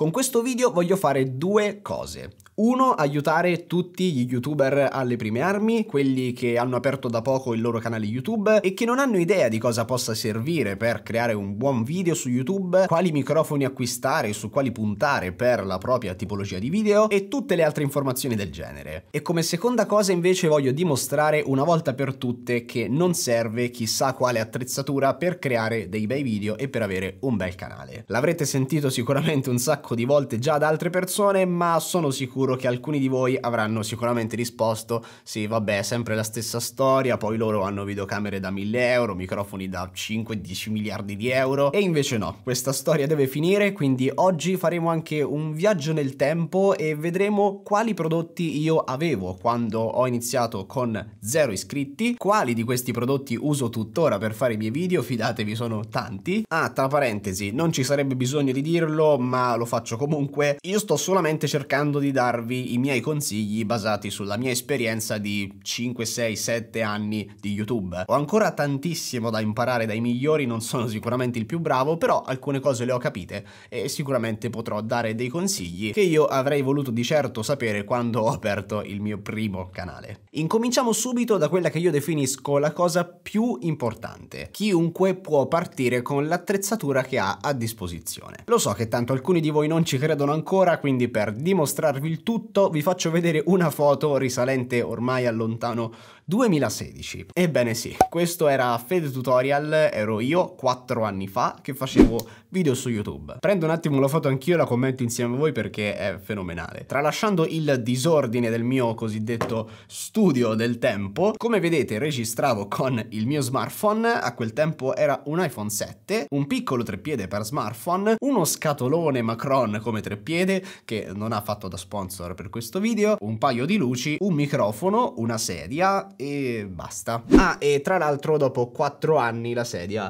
Con questo video voglio fare due cose. Uno, aiutare tutti gli youtuber alle prime armi, quelli che hanno aperto da poco il loro canale YouTube e che non hanno idea di cosa possa servire per creare un buon video su YouTube, quali microfoni acquistare e su quali puntare per la propria tipologia di video e tutte le altre informazioni del genere. E come seconda cosa invece voglio dimostrare una volta per tutte che non serve chissà quale attrezzatura per creare dei bei video e per avere un bel canale. L'avrete sentito sicuramente un sacco di volte già da altre persone, ma sono sicuro sicuro che alcuni di voi avranno sicuramente risposto sì vabbè è sempre la stessa storia, poi loro hanno videocamere da 1000 euro, microfoni da 5-10 miliardi di euro e invece no, questa storia deve finire quindi oggi faremo anche un viaggio nel tempo e vedremo quali prodotti io avevo quando ho iniziato con zero iscritti, quali di questi prodotti uso tuttora per fare i miei video, fidatevi sono tanti. Ah, tra parentesi, non ci sarebbe bisogno di dirlo ma lo faccio comunque, io sto solamente cercando di dare darvi i miei consigli basati sulla mia esperienza di 5, 6, 7 anni di YouTube. Ho ancora tantissimo da imparare dai migliori, non sono sicuramente il più bravo, però alcune cose le ho capite e sicuramente potrò dare dei consigli che io avrei voluto di certo sapere quando ho aperto il mio primo canale. Incominciamo subito da quella che io definisco la cosa più importante. Chiunque può partire con l'attrezzatura che ha a disposizione. Lo so che tanto alcuni di voi non ci credono ancora, quindi per dimostrarvi il tutto vi faccio vedere una foto risalente ormai a lontano 2016. Ebbene sì, questo era Fede Tutorial, ero io 4 anni fa che facevo video su YouTube. Prendo un attimo la foto anch'io e la commento insieme a voi perché è fenomenale. Tralasciando il disordine del mio cosiddetto studio del tempo, come vedete registravo con il mio smartphone, a quel tempo era un iPhone 7, un piccolo treppiede per smartphone, uno scatolone Macron come treppiede che non ha fatto da sponsor per questo video, un paio di luci, un microfono, una sedia e basta. Ah, e tra l'altro dopo 4 anni la sedia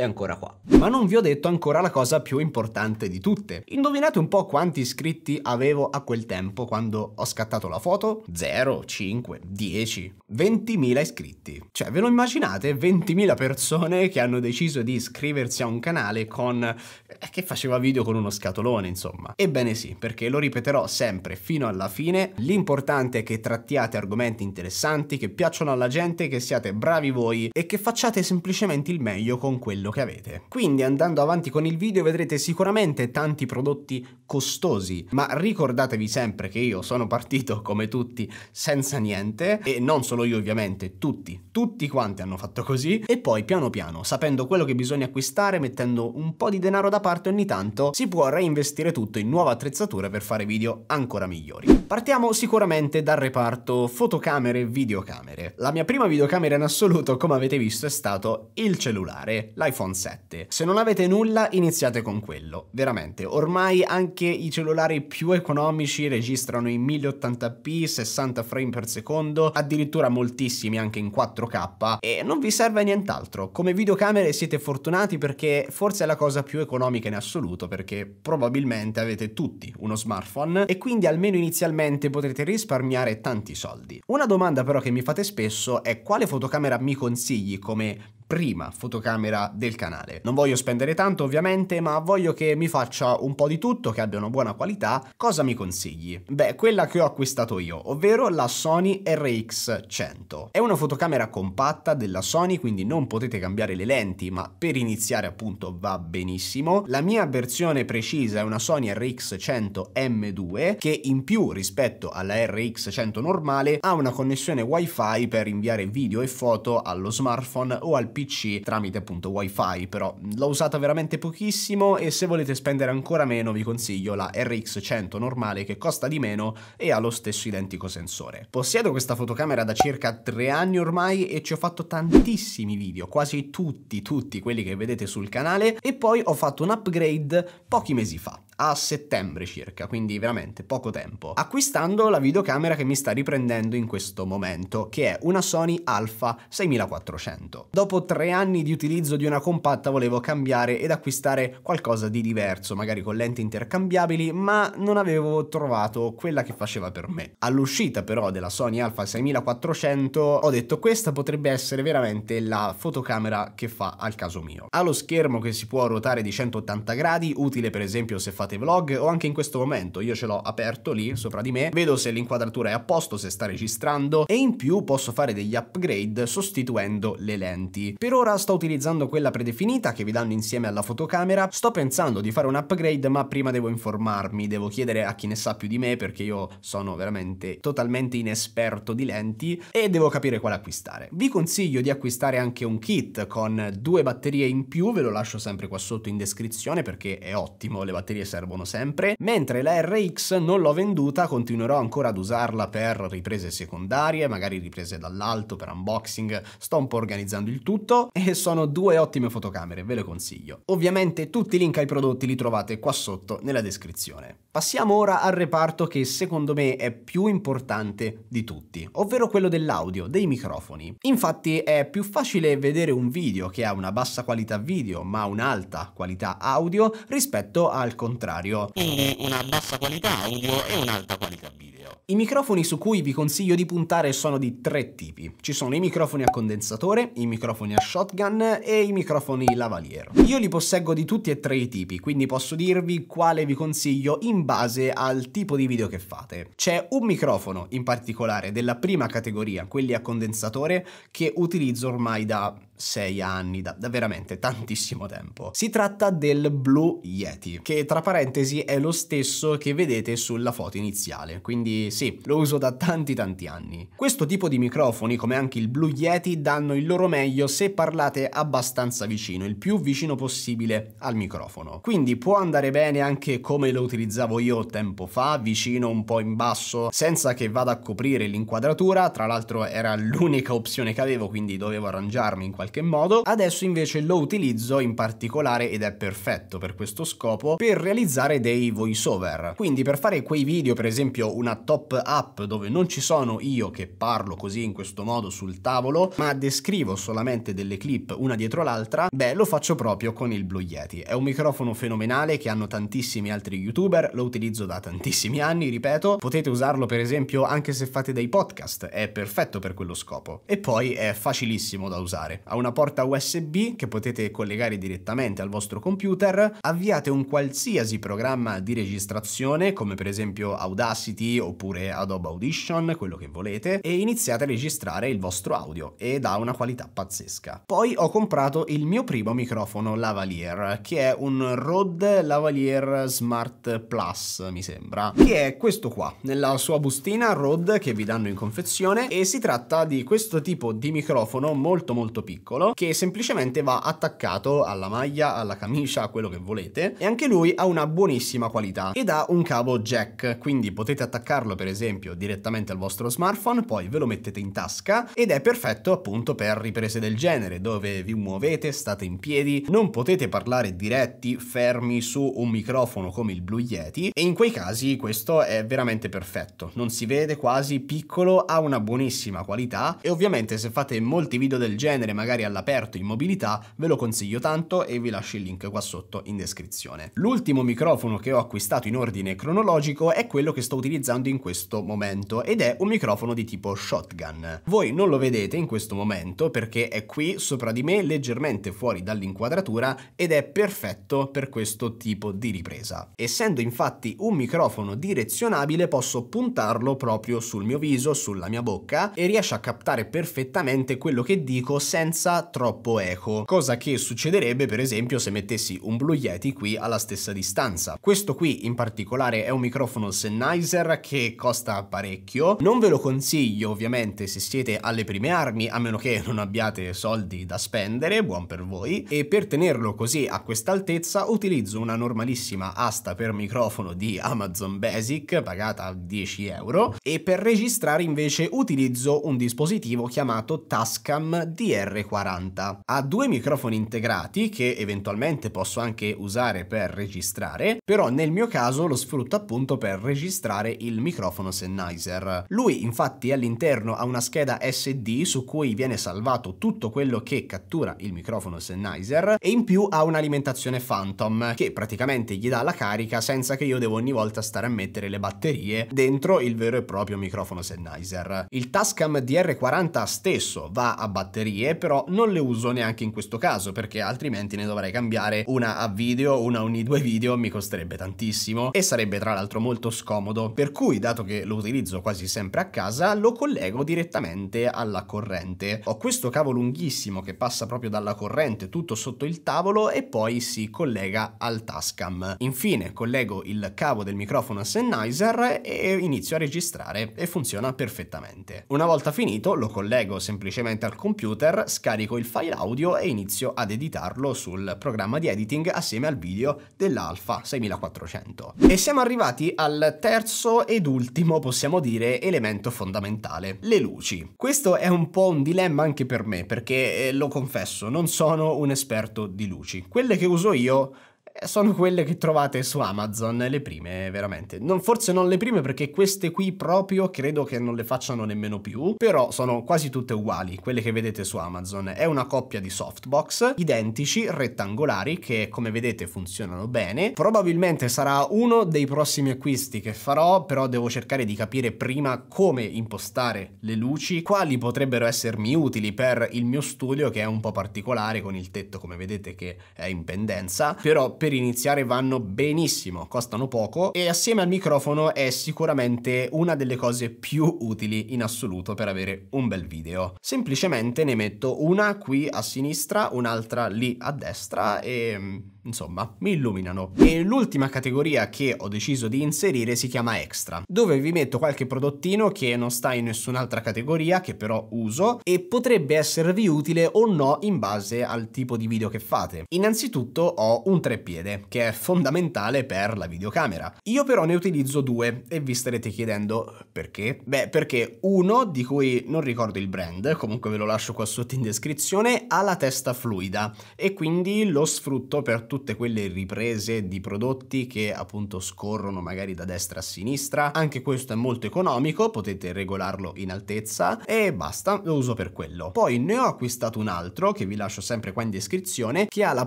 è ancora qua. Ma non vi ho detto ancora la cosa più importante di tutte. Indovinate un po' quanti iscritti avevo a quel tempo quando ho scattato la foto? 0, 5, 10, 20.000 iscritti. Cioè, ve lo immaginate? 20.000 persone che hanno deciso di iscriversi a un canale con... Eh, che faceva video con uno scatolone, insomma. Ebbene sì, perché lo ripeterò sempre fino alla fine, l'importante è che trattiate argomenti interessanti, che piacciono alla gente, che siate bravi voi e che facciate semplicemente il meglio con quello quello che avete. Quindi andando avanti con il video vedrete sicuramente tanti prodotti costosi, ma ricordatevi sempre che io sono partito come tutti senza niente e non solo io ovviamente, tutti, tutti quanti hanno fatto così e poi piano piano, sapendo quello che bisogna acquistare, mettendo un po' di denaro da parte ogni tanto, si può reinvestire tutto in nuove attrezzature per fare video ancora migliori. Partiamo sicuramente dal reparto fotocamere e videocamere. La mia prima videocamera in assoluto, come avete visto, è stato il cellulare, la l'iPhone 7. Se non avete nulla iniziate con quello, veramente. Ormai anche i cellulari più economici registrano in 1080p, 60 frame per secondo, addirittura moltissimi anche in 4K e non vi serve nient'altro. Come videocamere siete fortunati perché forse è la cosa più economica in assoluto perché probabilmente avete tutti uno smartphone e quindi almeno inizialmente potrete risparmiare tanti soldi. Una domanda però che mi fate spesso è quale fotocamera mi consigli come prima fotocamera del canale. Non voglio spendere tanto ovviamente, ma voglio che mi faccia un po' di tutto, che abbia una buona qualità. Cosa mi consigli? Beh, quella che ho acquistato io, ovvero la Sony RX100. È una fotocamera compatta della Sony, quindi non potete cambiare le lenti, ma per iniziare appunto va benissimo. La mia versione precisa è una Sony RX100 M2 che in più rispetto alla RX100 normale ha una connessione wifi per inviare video e foto allo smartphone o al PC PC tramite appunto wifi però l'ho usata veramente pochissimo e se volete spendere ancora meno vi consiglio la RX 100 normale che costa di meno e ha lo stesso identico sensore. Possiedo questa fotocamera da circa 3 anni ormai e ci ho fatto tantissimi video, quasi tutti tutti quelli che vedete sul canale e poi ho fatto un upgrade pochi mesi fa a settembre circa, quindi veramente poco tempo, acquistando la videocamera che mi sta riprendendo in questo momento, che è una Sony Alpha 6400. Dopo tre anni di utilizzo di una compatta volevo cambiare ed acquistare qualcosa di diverso, magari con lenti intercambiabili, ma non avevo trovato quella che faceva per me. All'uscita però della Sony Alpha 6400 ho detto questa potrebbe essere veramente la fotocamera che fa al caso mio. Ha lo schermo che si può ruotare di 180 gradi, utile per esempio se fate fate vlog o anche in questo momento. Io ce l'ho aperto lì sopra di me, vedo se l'inquadratura è a posto, se sta registrando e in più posso fare degli upgrade sostituendo le lenti. Per ora sto utilizzando quella predefinita che vi danno insieme alla fotocamera, sto pensando di fare un upgrade ma prima devo informarmi, devo chiedere a chi ne sa più di me perché io sono veramente totalmente inesperto di lenti e devo capire quale acquistare. Vi consiglio di acquistare anche un kit con due batterie in più, ve lo lascio sempre qua sotto in descrizione perché è ottimo, le batterie servono servono sempre, mentre la RX non l'ho venduta, continuerò ancora ad usarla per riprese secondarie, magari riprese dall'alto, per unboxing, sto un po' organizzando il tutto e sono due ottime fotocamere, ve le consiglio. Ovviamente tutti i link ai prodotti li trovate qua sotto nella descrizione. Passiamo ora al reparto che secondo me è più importante di tutti, ovvero quello dell'audio, dei microfoni. Infatti è più facile vedere un video che ha una bassa qualità video ma un'alta qualità audio rispetto al contrario contrario. Quindi una bassa qualità audio e un'alta qualità video. I microfoni su cui vi consiglio di puntare sono di tre tipi. Ci sono i microfoni a condensatore, i microfoni a shotgun e i microfoni lavalier. Io li posseggo di tutti e tre i tipi, quindi posso dirvi quale vi consiglio in base al tipo di video che fate. C'è un microfono in particolare della prima categoria, quelli a condensatore, che utilizzo ormai da sei anni, da, da, veramente tantissimo tempo. Si tratta del Blue Yeti, che tra parentesi è lo stesso che vedete sulla foto iniziale, quindi sì, lo uso da tanti tanti anni. Questo tipo di microfoni, come anche il Blue Yeti, danno il loro meglio se parlate abbastanza vicino, il più vicino possibile al microfono. Quindi può andare bene anche come lo utilizzavo io tempo fa, vicino un po' in basso, senza che vada a coprire l'inquadratura, tra l'altro era l'unica opzione che avevo, quindi dovevo arrangiarmi in qualche qualche modo, adesso invece lo utilizzo in particolare ed è perfetto per questo scopo per realizzare dei voiceover. Quindi per fare quei video, per esempio una top up dove non ci sono io che parlo così in questo modo sul tavolo, ma descrivo solamente delle clip una dietro l'altra, beh lo faccio proprio con il Blue Yeti. È un microfono fenomenale che hanno tantissimi altri youtuber, lo utilizzo da tantissimi anni, ripeto, potete usarlo per esempio anche se fate dei podcast, è perfetto per quello scopo. E poi è facilissimo da usare, ha una porta USB che potete collegare direttamente al vostro computer, avviate un qualsiasi programma di registrazione come per esempio Audacity oppure Adobe Audition, quello che volete, e iniziate a registrare il vostro audio ed ha una qualità pazzesca. Poi ho comprato il mio primo microfono lavalier che è un Rode Lavalier Smart Plus mi sembra, che è questo qua, nella sua bustina Rode che vi danno in confezione e si tratta di questo tipo di microfono molto molto piccolo piccolo che semplicemente va attaccato alla maglia, alla camicia, a quello che volete e anche lui ha una buonissima qualità ed ha un cavo jack quindi potete attaccarlo per esempio direttamente al vostro smartphone poi ve lo mettete in tasca ed è perfetto appunto per riprese del genere dove vi muovete, state in piedi, non potete parlare diretti, fermi su un microfono come il Blue Yeti e in quei casi questo è veramente perfetto, non si vede quasi, piccolo, ha una buonissima qualità e ovviamente se fate molti video del genere magari magari all'aperto in mobilità, ve lo consiglio tanto e vi lascio il link qua sotto in descrizione. L'ultimo microfono che ho acquistato in ordine cronologico è quello che sto utilizzando in questo momento ed è un microfono di tipo shotgun. Voi non lo vedete in questo momento perché è qui sopra di me leggermente fuori dall'inquadratura ed è perfetto per questo tipo di ripresa. Essendo infatti un microfono direzionabile posso puntarlo proprio sul mio viso, sulla mia bocca e riesce a captare perfettamente quello che dico senza senza troppo eco, cosa che succederebbe per esempio se mettessi un Blue Yeti qui alla stessa distanza. Questo qui in particolare è un microfono Sennheiser che costa parecchio, non ve lo consiglio ovviamente se siete alle prime armi, a meno che non abbiate soldi da spendere, buon per voi, e per tenerlo così a quest'altezza utilizzo una normalissima asta per microfono di Amazon Basic, pagata 10 euro, e per registrare invece utilizzo un dispositivo chiamato Tascam DR4 ha due microfoni integrati che eventualmente posso anche usare per registrare, però nel mio caso lo sfrutto appunto per registrare il microfono Sennheiser. Lui infatti all'interno ha una scheda SD su cui viene salvato tutto quello che cattura il microfono Sennheiser e in più ha un'alimentazione Phantom che praticamente gli dà la carica senza che io devo ogni volta stare a mettere le batterie dentro il vero e proprio microfono Sennheiser. Il Tascam DR40 stesso va a batterie però non le uso neanche in questo caso perché altrimenti ne dovrei cambiare una a video, una ogni due video, mi costerebbe tantissimo e sarebbe tra l'altro molto scomodo. Per cui, dato che lo utilizzo quasi sempre a casa, lo collego direttamente alla corrente. Ho questo cavo lunghissimo che passa proprio dalla corrente tutto sotto il tavolo e poi si collega al Tascam. Infine collego il cavo del microfono a Sennheiser e inizio a registrare e funziona perfettamente. Una volta finito lo collego semplicemente al computer, scarico scarico il file audio e inizio ad editarlo sul programma di editing assieme al video dell'Alpha 6400. E siamo arrivati al terzo ed ultimo, possiamo dire, elemento fondamentale, le luci. Questo è un po' un dilemma anche per me perché, eh, lo confesso, non sono un esperto di luci. Quelle che uso io eh, sono quelle che trovate su Amazon, le prime veramente. Non, forse non le prime perché queste qui proprio credo che non le facciano nemmeno più, però sono quasi tutte uguali, quelle che vedete su Amazon. È una coppia di softbox identici, rettangolari, che come vedete funzionano bene. Probabilmente sarà uno dei prossimi acquisti che farò, però devo cercare di capire prima come impostare le luci, quali potrebbero essermi utili per il mio studio che è un po' particolare con il tetto come vedete che è in pendenza, però per iniziare vanno benissimo, costano poco e assieme al microfono è sicuramente una delle cose più utili in assoluto per avere un bel video. Semplicemente ne metto una qui a sinistra, un'altra lì a destra e mm, insomma, mi illuminano. E l'ultima categoria che ho deciso di inserire si chiama Extra, dove vi metto qualche prodottino che non sta in nessun'altra categoria, che però uso, e potrebbe esservi utile o no in base al tipo di video che fate. Innanzitutto ho un treppiede, che è fondamentale per la videocamera. Io però ne utilizzo due, e vi starete chiedendo perché? Beh, perché uno, di cui non ricordo il brand, comunque ve lo lascio qua sotto in descrizione, ha la testa fluida, e quindi lo sfrutto per tutte quelle riprese di prodotti che appunto scorrono magari da destra a sinistra. Anche questo è molto economico, potete regolarlo in altezza e basta, lo uso per quello. Poi ne ho acquistato un altro che vi lascio sempre qua in descrizione che ha la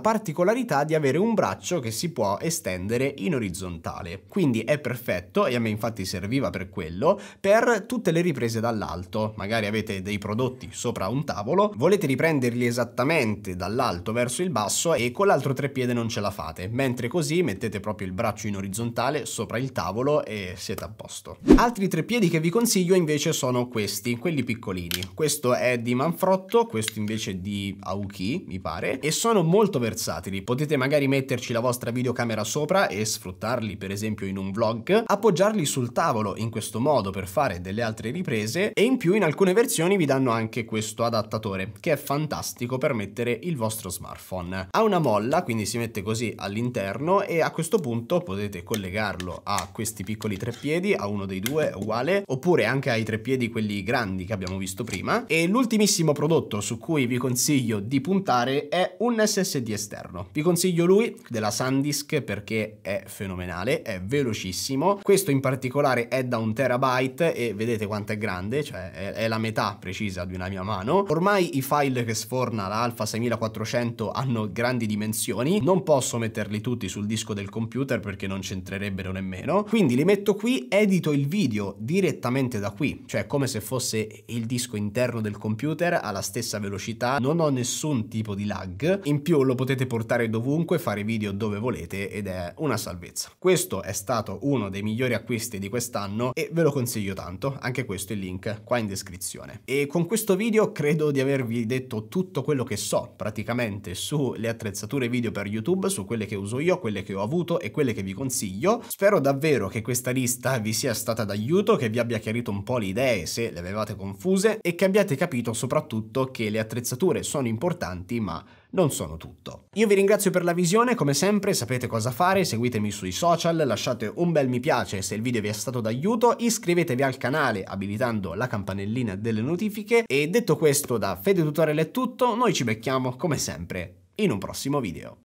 particolarità di avere un braccio che si può estendere in orizzontale. Quindi è perfetto e a me infatti serviva per quello per tutte le riprese dall'alto. Magari avete dei prodotti sopra un tavolo, volete riprenderli esattamente dall'alto verso il basso e con l'altro treppiede non ce la fate, mentre così mettete proprio il braccio in orizzontale sopra il tavolo e siete a posto. Altri tre piedi che vi consiglio invece sono questi, quelli piccolini. Questo è di Manfrotto, questo invece di Aoki, mi pare, e sono molto versatili. Potete magari metterci la vostra videocamera sopra e sfruttarli per esempio in un vlog, appoggiarli sul tavolo in questo modo per fare delle altre riprese e in più in alcune versioni vi danno anche questo adattatore che è fantastico per mettere il vostro smartphone. Ha una molla, quindi si mette mette così all'interno e a questo punto potete collegarlo a questi piccoli tre piedi, a uno dei due uguale, oppure anche ai tre piedi quelli grandi che abbiamo visto prima. E l'ultimissimo prodotto su cui vi consiglio di puntare è un SSD esterno. Vi consiglio lui della SanDisk perché è fenomenale, è velocissimo. Questo in particolare è da un terabyte e vedete quanto è grande, cioè è, la metà precisa di una mia mano. Ormai i file che sforna la Alpha 6400 hanno grandi dimensioni, non non posso metterli tutti sul disco del computer perché non c'entrerebbero nemmeno, quindi li metto qui, edito il video direttamente da qui, cioè come se fosse il disco interno del computer alla stessa velocità, non ho nessun tipo di lag, in più lo potete portare dovunque, fare video dove volete ed è una salvezza. Questo è stato uno dei migliori acquisti di quest'anno e ve lo consiglio tanto, anche questo è il link qua in descrizione. E con questo video credo di avervi detto tutto quello che so praticamente sulle attrezzature video per YouTube YouTube, su quelle che uso io, quelle che ho avuto e quelle che vi consiglio. Spero davvero che questa lista vi sia stata d'aiuto, che vi abbia chiarito un po' le idee se le avevate confuse e che abbiate capito soprattutto che le attrezzature sono importanti ma non sono tutto. Io vi ringrazio per la visione, come sempre sapete cosa fare, seguitemi sui social, lasciate un bel mi piace se il video vi è stato d'aiuto, iscrivetevi al canale abilitando la campanellina delle notifiche e detto questo da Fede Tutorial è tutto, noi ci becchiamo come sempre in un prossimo video.